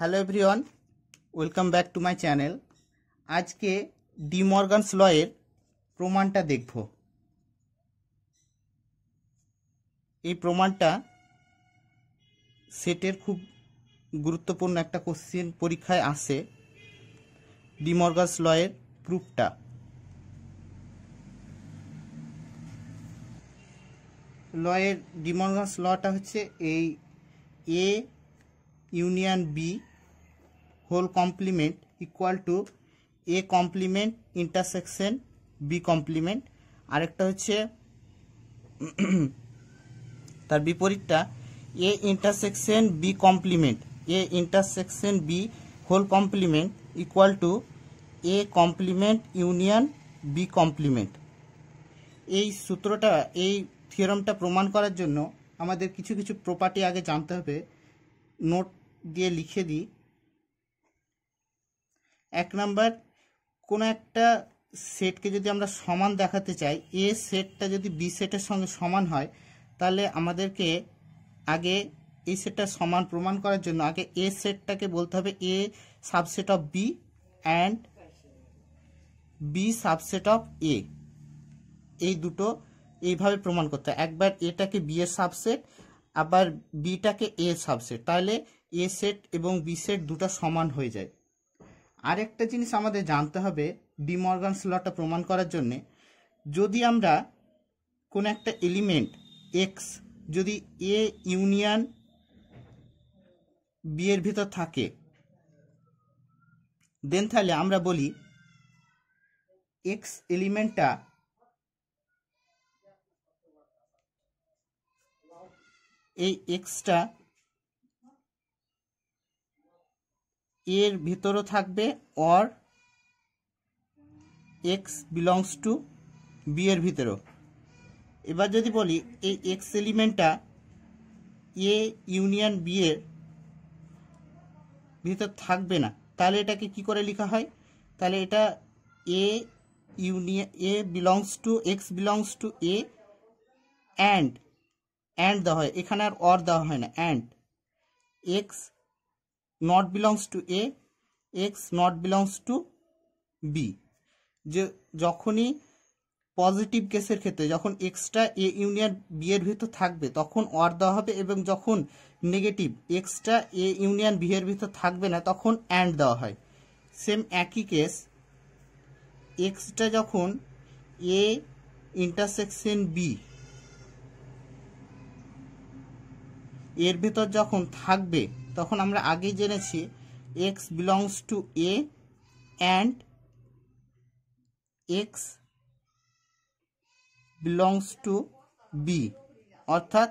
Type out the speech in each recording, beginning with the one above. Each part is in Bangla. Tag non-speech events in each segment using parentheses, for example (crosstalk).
hello everyone welcome back to my channel আজকে ডি লয়ের প্রমাণটা দেখব এই প্রমাণটা সেটের খুব গুরুত্বপূর্ণ একটা কোশ্চেন পরীক্ষায় আসে ডি লয়ের প্রুফটা লয়ের ডিমর্গানস লটা হচ্ছে এই A union B whole complement equal to A complement intersection B complement আরেকটা হচ্ছে (clears throat) তার বিপরীতটা A intersection B complement A intersection B whole complement equal to A complement union B complement এই সূত্রটা এই থিওরামটা প্রমাণ করার জন্য আমাদের কিছু কিছু প্রপার্টি আগে জানতে হবে নোট দিয়ে লিখে দিই এক নাম্বার কোনো একটা সেটকে যদি আমরা সমান দেখাতে চাই এ সেটটা যদি বি সেটের সঙ্গে সমান হয় তাহলে আমাদেরকে আগে এই সেটটা সমান প্রমাণ করার জন্য আগে এ সেটটাকে বলতে হবে A subset of B and B subset of A এই দুটো এইভাবে প্রমাণ করতে হয় একবার এটাকে বি এর সাবসেট আবার বিটাকে এ সাবসেট তাহলে এ সেট এবং বি সেট দুটা সমান হয়ে যায় আরেকটা জিনিস আমাদের জানতে হবে ডিমর্গান স্লটটা প্রমাণ করার জন্যে যদি আমরা কোনো একটা এলিমেন্ট এক্স যদি এ ইউনিয়ন বি এর ভিতর থাকে দেন তাহলে আমরা বলি এক্স এলিমেন্টটা এই এক্সটা এর ভিতরও থাকবে or x belongs to B এর ভিতরেও এবার যদি বলি এই এক্স এলিমেন্টটা এ ইউনিয়ন বি এর ভিতর থাকবে না তাহলে এটাকে কি করে লেখা হয় তাহলে এটা A union A belongs to x belongs to A and and দেওয়া হয় এখানে আর অর দেওয়া হয় না and x not belongs to A x not belongs to B যে যখনই পজিটিভ কেসের ক্ষেত্রে যখন এক্সট্রা এ ইউনিয়ন বি এর ভিতর থাকবে তখন অর দেওয়া হবে এবং যখন negative extra A union B এর ভিতর থাকবে না তখন অ্যান্ড দেওয়া হয় সেম একই কেস এক্সট্রা যখন এ ইন্টারসেকশন বি এর ভেতর যখন থাকবে তখন আমরা আগেই জেনেছি x belongs to A and x belongs to B অর্থাৎ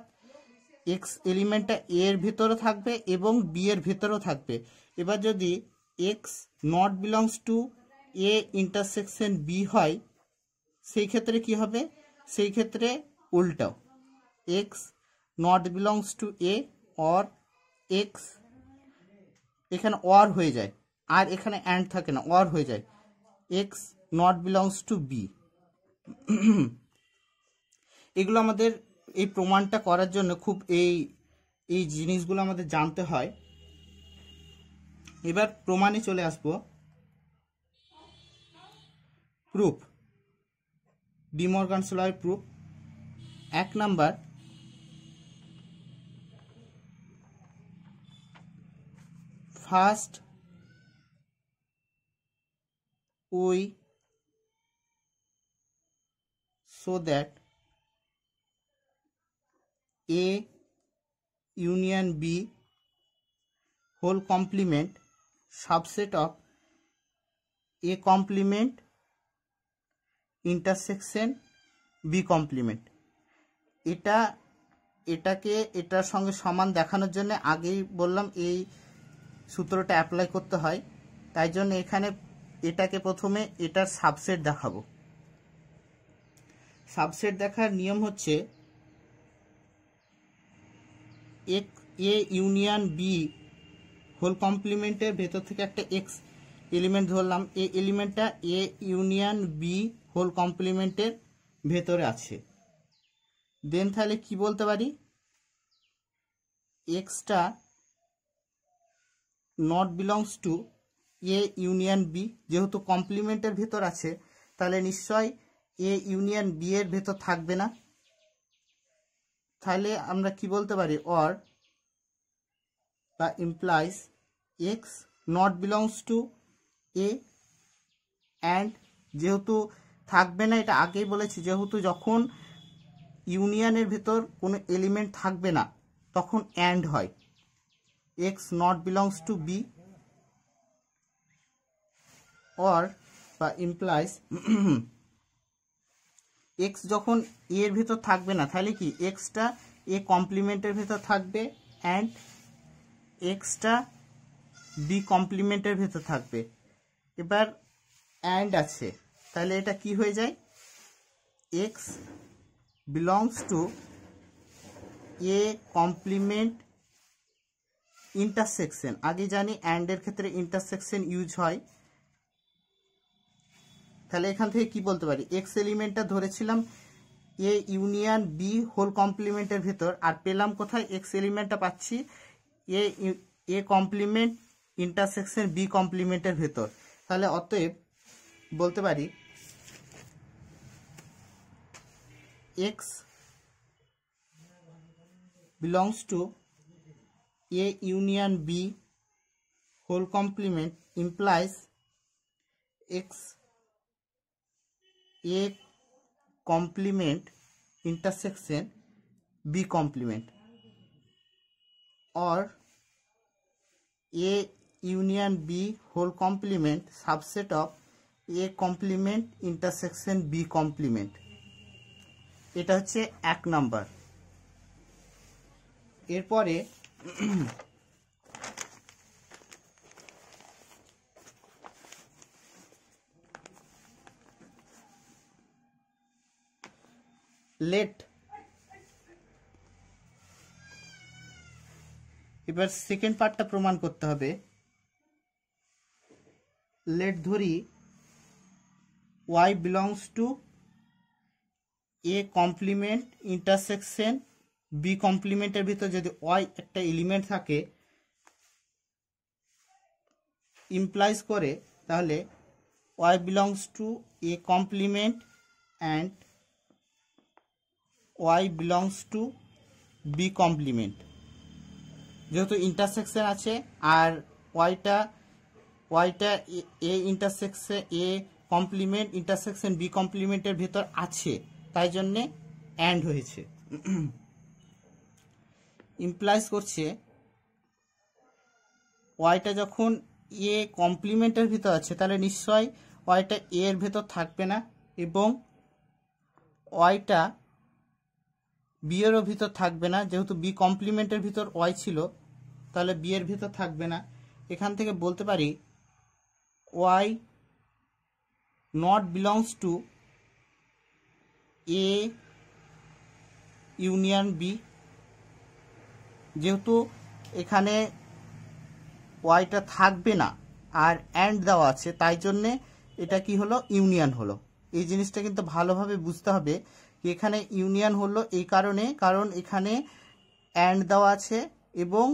এক্স এলিমেন্টটা এ এর ভিতরে থাকবে এবং বি এর ভিতরেও থাকবে এবার যদি x not belongs to A intersection B হয় সেই ক্ষেত্রে কি হবে সেই ক্ষেত্রে উল্টাও x not belongs to A or x এখানে অর হয়ে যায় আর এখানে অ্যান্ড থাকে না অর হয়ে যায় x not belongs to B এগুলো আমাদের এই প্রমাণটা করার জন্য খুব এই এই জিনিসগুলো আমাদের জানতে হয় এবার প্রমাণে চলে আসবো প্রুফ ডিমর্গানসলয়ের প্রুফ এক নাম্বার first we show that A union B whole complement subset of A complement intersection B complement এটা এটাকে এটার সঙ্গে সমান দেখানোর জন্য আগেই বললাম এই সূত্রটা অ্যাপ্লাই করতে হয় তাই জন্য এখানে এটাকে প্রথমে এটার সাবসেট দেখাবো সাবসেট দেখার নিয়ম হচ্ছে এক এ ইউনিয়ন বি হোল কমপ্লিমেন্টের ভেতর থেকে একটা এক্স এলিমেন্ট ধরলাম এ এলিমেন্টটা এ ইউনিয়ন বি হোল কমপ্লিমেন্টের ভেতরে আছে দেন তাহলে কি বলতে পারি এক্সটা not belongs to A union B যেহেতু কমপ্লিমেন্টের ভেতর আছে তাহলে নিশ্চয় এ ইউনিয়ন বি এর ভেতর থাকবে না তাহলে আমরা কি বলতে পারি অর বা implies x not belongs to A and যেহেতু থাকবে না এটা আগেই বলেছি যেহেতু যখন ইউনিয়নের ভেতর কোনো এলিমেন্ট থাকবে না তখন অ্যান্ড হয় x not belongs to b or বা ইমপ্লাইজ এক্স (clears throat) যখন এর ভেতর থাকবে না তাহলে কি এক্সটা এ কমপ্লিমেন্টের ভেতর থাকবে অ্যান্ড এক্সটা বি কমপ্লিমেন্টের ভেতর থাকবে এবার অ্যান্ড আছে তাহলে এটা কি হয়ে যায় x belongs to A complement intersection আগে জানি অ্যান্ডের ক্ষেত্রে ইন্টারসেকশন ইউজ হয় তাহলে এখান থেকে কি বলতে পারি এক্স এলিমেন্টটা ধরেছিলাম এ ইউনিয়ন বি হোল কমপ্লিমেন্টের ভেতর আর পেলাম কোথায় এক্স এলিমেন্টটা পাচ্ছি A A complement intersection B কমপ্লিমেন্টের ভেতর তাহলে অতএব বলতে পারি x belongs to A union B whole complement implies X A complement intersection B complement or A union B whole complement subset of A complement intersection B complement এটা হচ্ছে এক নাম্বার এরপরে লেট (clears throat) এবার সেকেন্ড পার্টটা প্রমাণ করতে হবে লেট ধরি y belongs to A complement intersection B কমপ্লিমেন্টের ভিতর যদি ওয়াই একটা এলিমেন্ট থাকে ইমপ্লাইজ করে তাহলে y belongs to A complement and y belongs to B complement যেহেতু ইন্টারসেকশন আছে আর ওয়াইটা ওয়াইটা A intersection A complement intersection B কমপ্লিমেন্টের ভিতর আছে তাই জন্যে অ্যান্ড হয়েছে ইমপ্লাইজ করছে ওয়াইটা যখন এ কমপ্লিমেন্টের ভিতর আছে তাহলে নিশ্চয় ওয়াইটা এ এর ভেতর থাকবে না এবং ওয়াইটা বিয়েরও ভিতর থাকবে না যেহেতু বি কমপ্লিমেন্টের ভিতর ওয়াই ছিল তাহলে বিয়ের ভিতর থাকবে না এখান থেকে বলতে পারি y not belongs to A union B যেহেতু এখানে ওয়াইটা থাকবে না আর অ্যান্ড দেওয়া আছে তাই জন্যে এটা কি হলো ইউনিয়ন হলো এই জিনিসটা কিন্তু ভালোভাবে বুঝতে হবে এখানে ইউনিয়ন হলো এই কারণে কারণ এখানে অ্যান্ড দেওয়া আছে এবং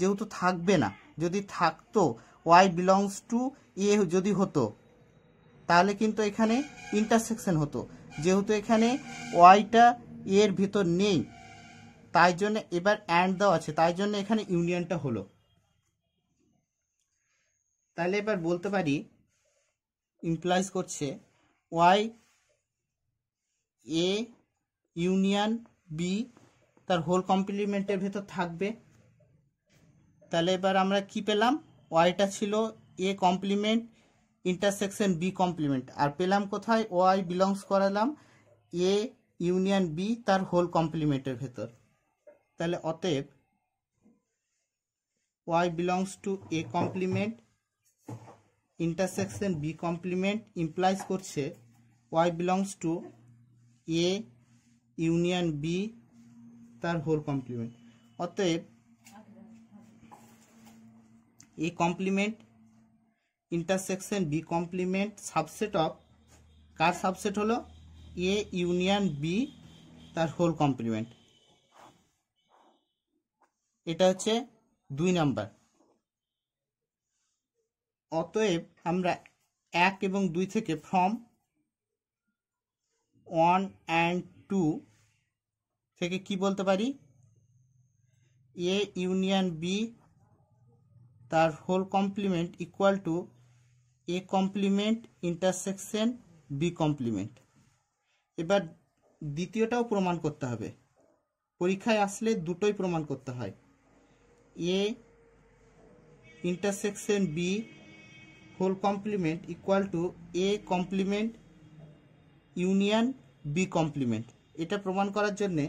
যেহেতু থাকবে না যদি থাকতো ওয়াই বিলংস টু এ যদি হতো তাহলে কিন্তু এখানে ইন্টারসেকশন হতো যেহেতু এখানে ওয়াইটা এর ভিতর নেই তাই জন্য এবার অ্যান্ড দেওয়া আছে তাই জন্য এখানে ইউনিয়নটা হলো তাহলে এবার বলতে পারি ইমপ্লাইজ করছে ওয়াই এ ইউনিয়ন বি তার হোল কমপ্লিমেন্টের ভেতর থাকবে তাহলে এবার আমরা কি পেলাম ওয়াইটা ছিল A complement intersection B complement আর পেলাম কোথায় ওয়াই বিলংস করালাম এ ইউনিয়ন বি তার হোল কমপ্লিমেন্টের ভেতর তাহলে অতএব y belongs to A complement intersection B complement implies করছে y belongs to A union B তার হোল কমপ্লিমেন্ট অতএব A complement intersection B complement subset of কার সাবসেট হলো এ ইউনিয়ন বি তার হোল কমপ্লিমেন্ট এটা হচ্ছে দুই নাম্বার অতএব আমরা এক এবং দুই থেকে ফ্রম ওয়ান অ্যান্ড টু থেকে কি বলতে পারি এ ইউনিয়ন বি তার whole complement equal to A complement intersection B complement এবার দ্বিতীয়টাও প্রমাণ করতে হবে পরীক্ষায় আসলে দুটোই প্রমাণ করতে হয় A intersection B whole complement equal to A complement union B complement এটা প্রমাণ করার জন্যে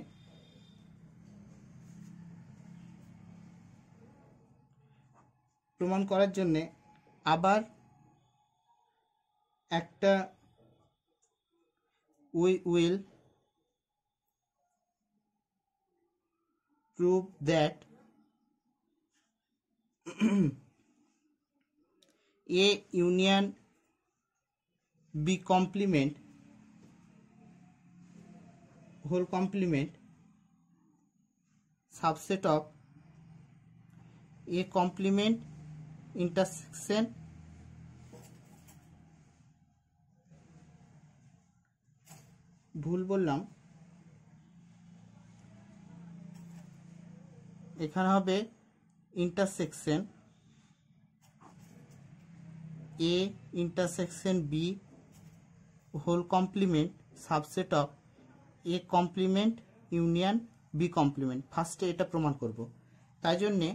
প্রমাণ করার জন্যে আবার একটা we will prove that A union B complement whole complement subset of A complement intersection ভুল বললাম এখানে হবে intersection A intersection B whole complement subset of A complement union B complement ফার্স্টে এটা প্রমাণ করব তাই জন্যে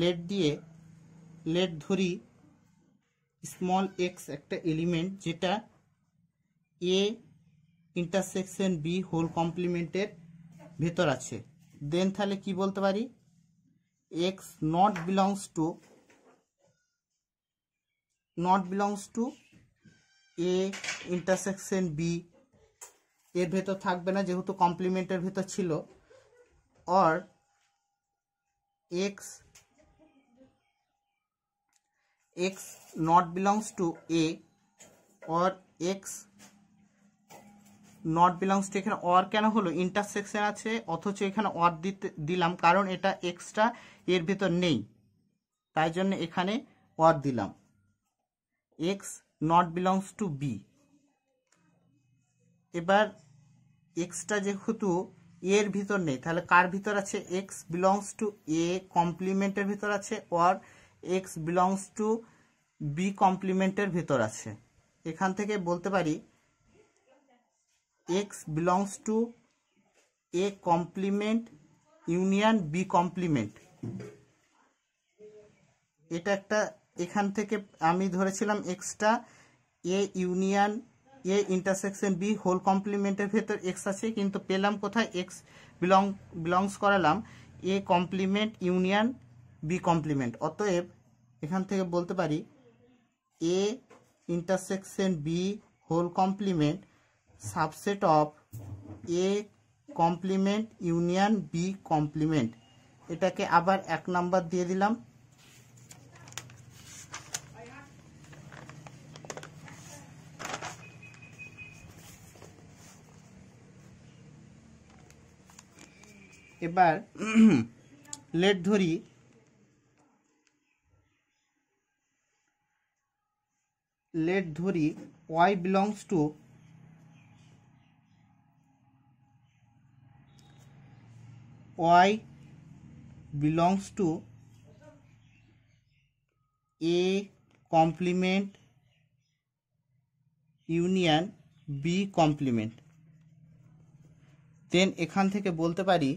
লেট (clears throat) দিয়ে লেট ধরি স্মল এক্স একটা এলিমেন্ট যেটা এ ইন্টারসেকশন বি হোল কমপ্লিমেন্টের ভেতর আছে দেন তাহলে কি বলতে পারি x not belongs to not belongs to a intersection b এর ভেতর থাকবে না যেহেতু কমপ্লিমেন্টের ভেতর ছিল or x x not belongs to A or x not belongs to এখানে অর কেন হলো ইন্টারসেকশন আছে অথচ এখানে অর দিতে দিলাম কারণ এটা এক্সট্রা এর ভিতর নেই তাই জন্য এখানে অর দিলাম x not belongs to B এবার এক্সটা যেহেতু এর ভিতর নেই তাহলে কার ভিতর আছে এক্স বিলংস টু এ কমপ্লিমেন্টের ভিতর আছে or x belongs to B কমপ্লিমেন্টের ভিতর আছে এখান থেকে বলতে পারি x belongs to a complement union B complement এটা একটা এখান থেকে আমি ধরেছিলাম এক্সটা A union A intersection B whole কমপ্লিমেন্টের ভেতর এক্স আছে কিন্তু পেলাম কোথায় এক্স বিলং বিলংস করালাম A complement union B complement অতএব এখান থেকে বলতে পারি A intersection B whole complement subset of A complement union B complement এটাকে আবার এক নাম্বার দিয়ে দিলাম এবার লেট ধরি লেট ধরি y belongs to y belongs to A complement union B complement then এখান থেকে বলতে পারি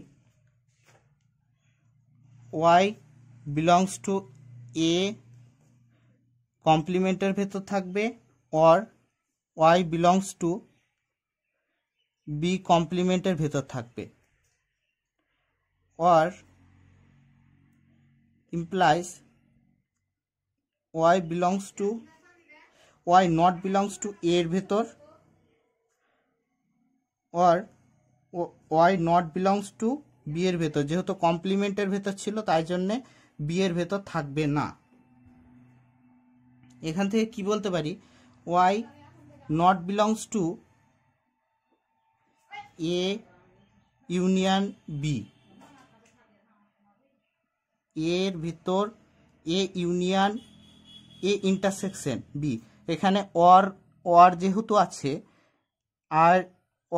ওয়াই বিলংস টু এ কমপ্লিমেন্টের ভেতর থাকবে or y belongs to B কমপ্লিমেন্টের ভেতর থাকবে or implies y belongs to y not belongs to a এর ভেতর or y not belongs to b এর ভেতর যেহেতু কমপ্লিমেন্টের ভেতর ছিল তাই জন্যে b এর ভেতর থাকবে না এখান থেকে কি বলতে পারি y not belongs to A union B এর ভিতর A union A intersection B এখানে অর অর যেহেতু আছে আর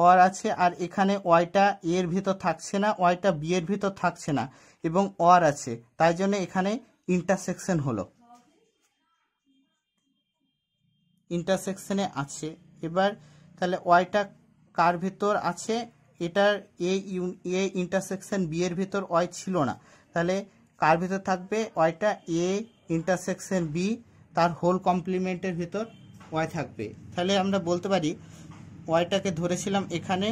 অর আছে আর এখানে ওয়াইটা এর ভিতর থাকছে না ওয়াইটা বি এর ভিতর থাকছে না এবং অর আছে তাই জন্য এখানে ইন্টারসেকশন হলো ইন্টারসেকশনে আছে এবার তাহলে ওয়াইটা কার ভিতর আছে এটার A U A intersection B এর ভিতর ওয়াই ছিল না তাহলে কার ভিতর থাকবে ওয়াইটা এ ইন্টারসেকশন বি তার হোল কমপ্লিমেন্টের ভিতর ওয়াই থাকবে তাহলে আমরা বলতে পারি ওয়াইটাকে ধরেছিলাম এখানে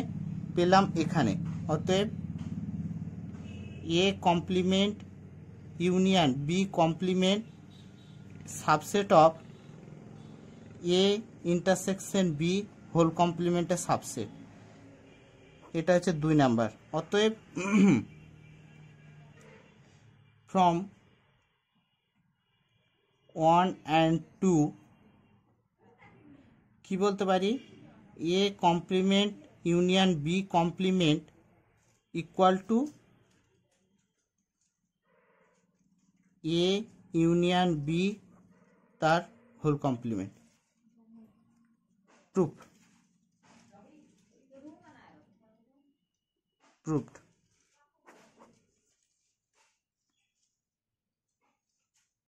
পেলাম এখানে অতএব A complement union B complement subset of A intersection B whole কমপ্লিমেন্টের সাবসেট এটা হচ্ছে দুই নাম্বার অতএব from 1 and 2 কি বলতে পারি A complement union B complement equal to A union B তার হোল কমপ্লিমেন্ট প্রুফ প্রুফড